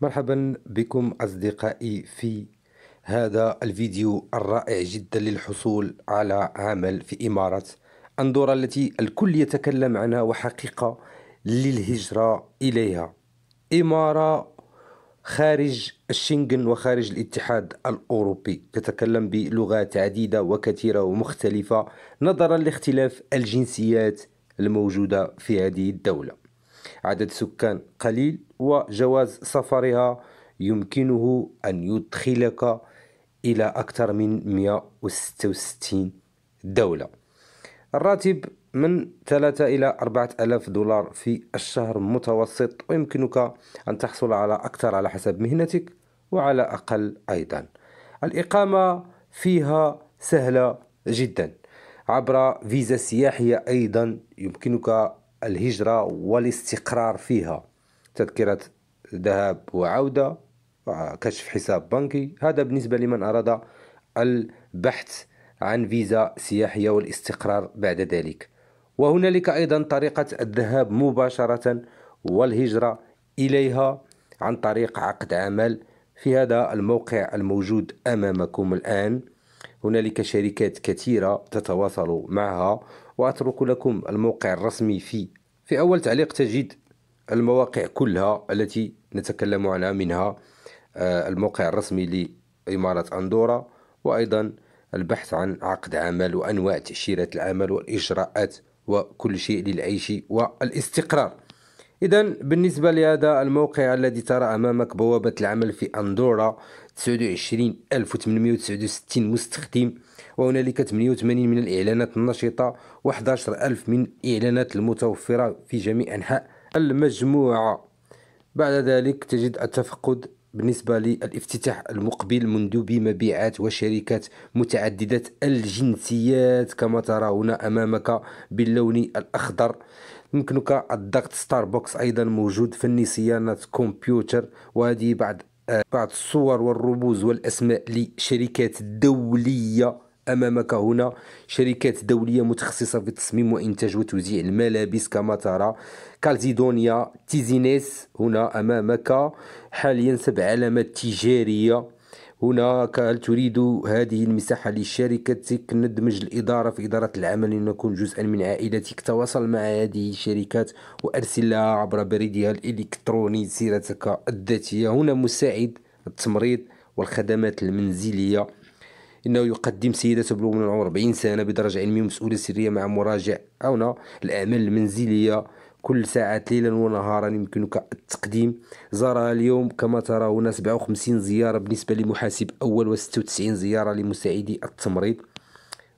مرحبا بكم أصدقائي في هذا الفيديو الرائع جدا للحصول على عمل في إمارة أندورا التي الكل يتكلم عنها وحقيقة للهجرة إليها إمارة خارج الشنغن وخارج الاتحاد الأوروبي تتكلم بلغات عديدة وكثيرة ومختلفة نظرا لاختلاف الجنسيات الموجودة في هذه الدولة عدد سكان قليل وجواز سفرها يمكنه أن يدخلك إلى أكثر من 166 دولة الراتب من 3 إلى 4000 دولار في الشهر متوسط ويمكنك أن تحصل على أكثر على حسب مهنتك وعلى أقل أيضا الإقامة فيها سهلة جدا عبر فيزا سياحية أيضا يمكنك الهجرة والاستقرار فيها تذكرة ذهاب وعودة آه، كشف حساب بنكي هذا بالنسبة لمن أراد البحث عن فيزا سياحية والاستقرار بعد ذلك وهنالك أيضا طريقة الذهاب مباشرة والهجرة إليها عن طريق عقد عمل في هذا الموقع الموجود أمامكم الآن هنالك شركات كثيرة تتواصل معها وأترك لكم الموقع الرسمي في في أول تعليق تجد المواقع كلها التي نتكلم عنها منها آه، الموقع الرسمي لإمارة أندورا وأيضا البحث عن عقد عمل وأنواع تأشيرات العمل والإجراءات وكل شيء للعيش والاستقرار إذا بالنسبة لهذا الموقع الذي ترى أمامك بوابة العمل في أندورا 29869 مستخدم وهنالك 88 من الإعلانات النشطة و11000 من الإعلانات المتوفرة في جميع أنحاء المجموعة بعد ذلك تجد التفقد بالنسبة للافتتاح المقبل منذ بمبيعات وشركات متعددة الجنسيات كما ترى هنا أمامك باللون الأخضر يمكنك الضغط ستاربكس أيضا موجود فني صيانة كمبيوتر وهذه بعض آه، بعض الصور والرموز والأسماء لشركات دولية أمامك هنا شركات دولية متخصصة في التصميم وإنتاج وتوزيع الملابس كما ترى كالزيدونيا تيزينيس هنا أمامك حاليا سبع علامات تجارية هناك هل تريد هذه المساحة لشركتك ندمج الإدارة في إدارة العمل لنكون جزءا من عائلتك تواصل مع هذه الشركات وأرسل لها عبر بريدها الإلكتروني سيرتك الذاتية هنا مساعد التمريض والخدمات المنزلية إنه يقدم سيدة تبلغ من العمر 40 سنة بدرجة علمية ومسؤوليه سرية مع مراجع أو الأعمال المنزلية كل ساعات ليلا ونهارا يمكنك التقديم زار اليوم كما ترى هنا 57 زيارة بالنسبة لمحاسب أول و96 زيارة لمساعدي التمريض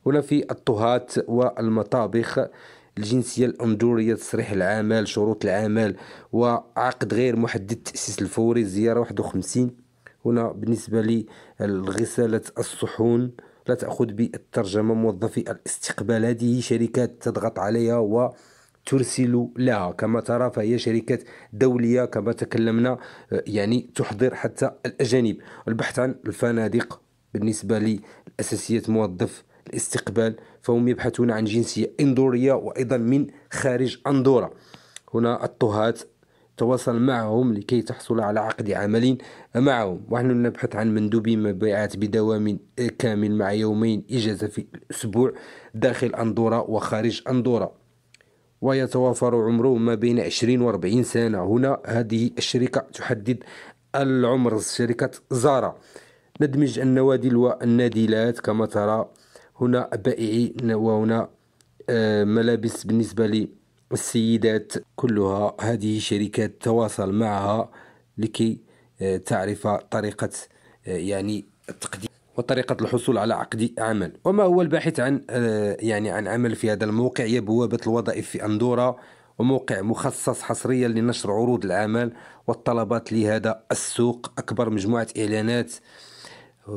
هنا في الطهات والمطابخ الجنسية الأندورية تصريح العمل شروط العمل وعقد غير محدد التأسيس الفوري زيارة 51 هنا بالنسبة لغسالة الصحون لا تأخذ بالترجمة موظفي الاستقبال هذه شركات تضغط عليها و ترسل لها كما ترى فهي شركات دولية كما تكلمنا يعني تحضر حتى الأجانب البحث عن الفنادق بالنسبة لأساسية موظف الاستقبال فهم يبحثون عن جنسية اندورية وأيضا من خارج أندورا هنا الطهات تواصل معهم لكي تحصل على عقد عمل معهم ونحن نبحث عن مندوبين مبيعات بدوام كامل مع يومين إجازة في الأسبوع داخل أندورا وخارج أندورا ويتوافر عمره ما بين 20 و 40 سنة هنا هذه الشركة تحدد العمر شركة زارا ندمج النوادل والنادلات كما ترى هنا بائعي وهنا آه، ملابس بالنسبة لي السيدات كلها هذه شركات تواصل معها لكي آه، تعرف طريقة آه، يعني التقديم وطريقة الحصول على عقد عمل وما هو الباحث عن آه، يعني عن عمل في هذا الموقع هي بوابة الوظائف في أندورا وموقع مخصص حصريا لنشر عروض العمل والطلبات لهذا السوق أكبر مجموعة إعلانات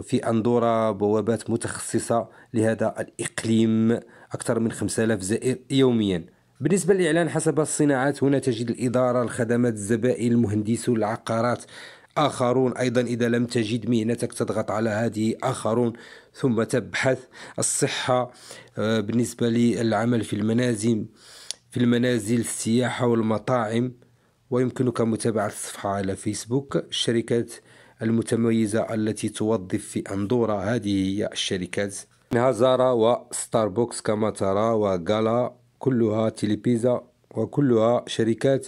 في أندورا بوابات متخصصة لهذا الإقليم أكثر من 5000 زائر يوميا بالنسبة للإعلان حسب الصناعات هنا تجد الإدارة الخدمات الزبائن المهندسون العقارات آخرون أيضا إذا لم تجد مهنتك تضغط على هذه آخرون ثم تبحث الصحة آه، بالنسبة للعمل في المنازل في المنازل السياحة والمطاعم ويمكنك متابعة الصفحة على فيسبوك الشركات المتميزة التي توظف في أندورا هذه هي الشركات منها زارا وستاربوكس كما ترى وغالا كلها تيليبيزا وكلها شركات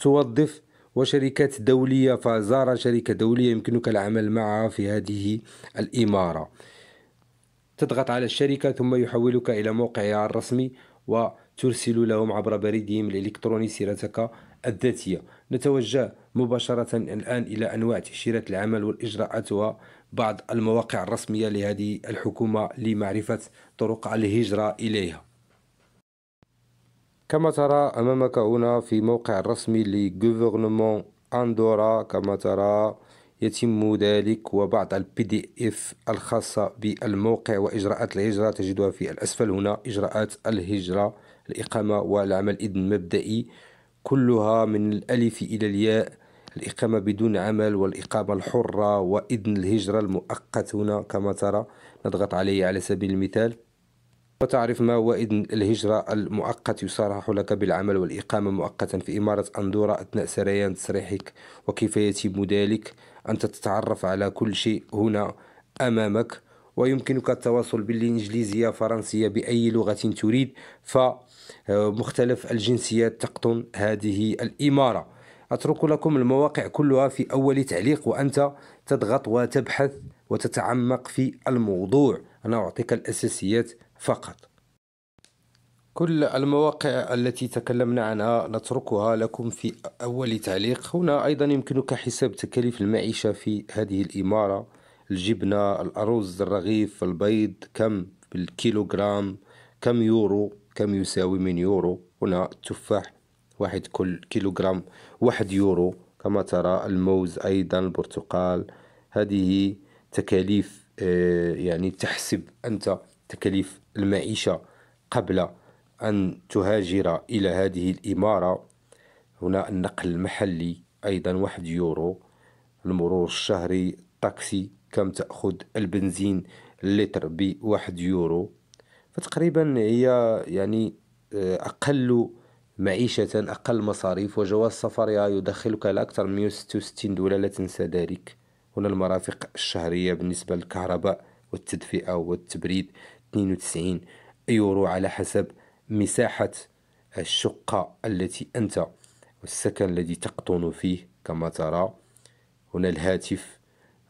توظف وشركات دولية فزارة شركة دولية يمكنك العمل معها في هذه الإمارة تضغط على الشركة ثم يحولك إلى موقعها الرسمي وترسل لهم عبر بريدهم الإلكتروني سيرتك الذاتية نتوجه مباشرة الآن إلى أنواع تأشيرة العمل والإجراءات وبعض المواقع الرسمية لهذه الحكومة لمعرفة طرق الهجرة إليها كما ترى أمامك هنا في موقع الرسمي لغوفرنمون أندورا كما ترى يتم ذلك وبعض البي دي اف الخاصة بالموقع وإجراءات الهجرة تجدها في الأسفل هنا إجراءات الهجرة الإقامة والعمل إذن مبدئي كلها من الألف إلى الياء الإقامة بدون عمل والإقامة الحرة وإذن الهجرة المؤقت هنا كما ترى نضغط عليه على سبيل المثال وتعرف ما هو إذن الهجرة المؤقت يصرح لك بالعمل والإقامة مؤقتا في إمارة أندورا أثناء سريان تصريحك وكيف يتم ذلك أنت تتعرف على كل شيء هنا أمامك ويمكنك التواصل بالإنجليزية فرنسية بأي لغة تريد فمختلف الجنسيات تقطن هذه الإمارة أترك لكم المواقع كلها في أول تعليق وأنت تضغط وتبحث وتتعمق في الموضوع أنا أعطيك الأساسيات فقط كل المواقع التي تكلمنا عنها نتركها لكم في أول تعليق هنا أيضا يمكنك حساب تكاليف المعيشة في هذه الإمارة الجبنة الأرز الرغيف البيض كم بالكيلوغرام كم يورو كم يساوي من يورو هنا التفاح واحد كل كيلوغرام واحد يورو كما ترى الموز أيضا البرتقال هذه تكاليف آه، يعني تحسب أنت تكاليف المعيشة قبل أن تهاجر إلى هذه الإمارة هنا النقل المحلي أيضا واحد يورو المرور الشهري تاكسي كم تأخذ البنزين اللتر بواحد يورو فتقريبا هي يعني آه، أقل معيشة أقل مصاريف وجواز سفرها يدخلك على أكثر من 166 دولار لا تنسى ذلك هنا المرافق الشهرية بالنسبة للكهرباء والتدفئة والتبريد 92 يورو على حسب مساحة الشقة التي أنت والسكن الذي تقطن فيه كما ترى هنا الهاتف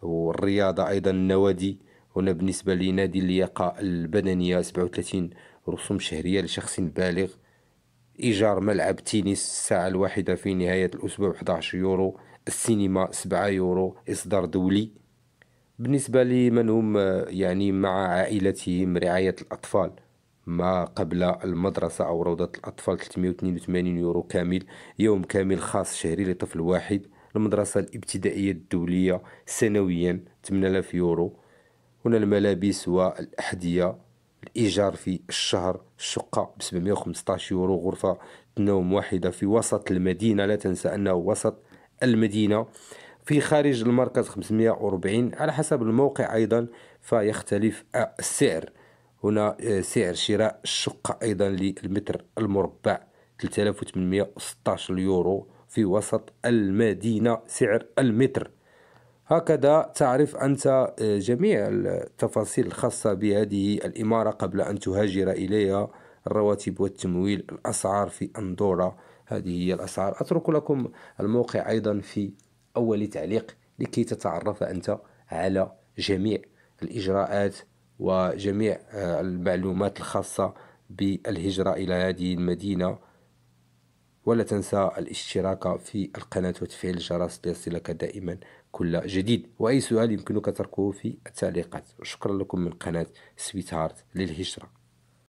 والرياضة أيضا النوادي هنا بالنسبة لنادي اللياقة البدنية 37 رسوم شهرية لشخص بالغ إيجار ملعب تنس الساعة الواحدة في نهاية الأسبوع 11 يورو السينما 7 يورو إصدار دولي بالنسبة لمن هم يعني مع عائلتهم رعاية الأطفال ما قبل المدرسة أو روضة الأطفال 382 يورو كامل يوم كامل خاص شهري لطفل واحد المدرسة الابتدائية الدولية سنويا 8000 يورو هنا الملابس والأحذية الإيجار في الشهر الشقة ب 715 يورو غرفة نوم واحدة في وسط المدينة لا تنسى أنه وسط المدينة في خارج المركز 540 على حسب الموقع أيضا فيختلف آه، السعر هنا آه، سعر شراء الشقة أيضا للمتر المربع 3816 يورو في وسط المدينة سعر المتر هكذا تعرف أنت آه، جميع التفاصيل الخاصة بهذه الإمارة قبل أن تهاجر إليها الرواتب والتمويل الأسعار في أندورا هذه هي الأسعار أترك لكم الموقع أيضا في أول تعليق لكي تتعرف أنت على جميع الإجراءات وجميع آه، المعلومات الخاصة بالهجرة إلى هذه المدينة ولا تنسى الاشتراك في القناة وتفعيل الجرس ليصلك دائما كل جديد وأي سؤال يمكنك تركه في التعليقات شكرا لكم من قناة سويت هارت للهجرة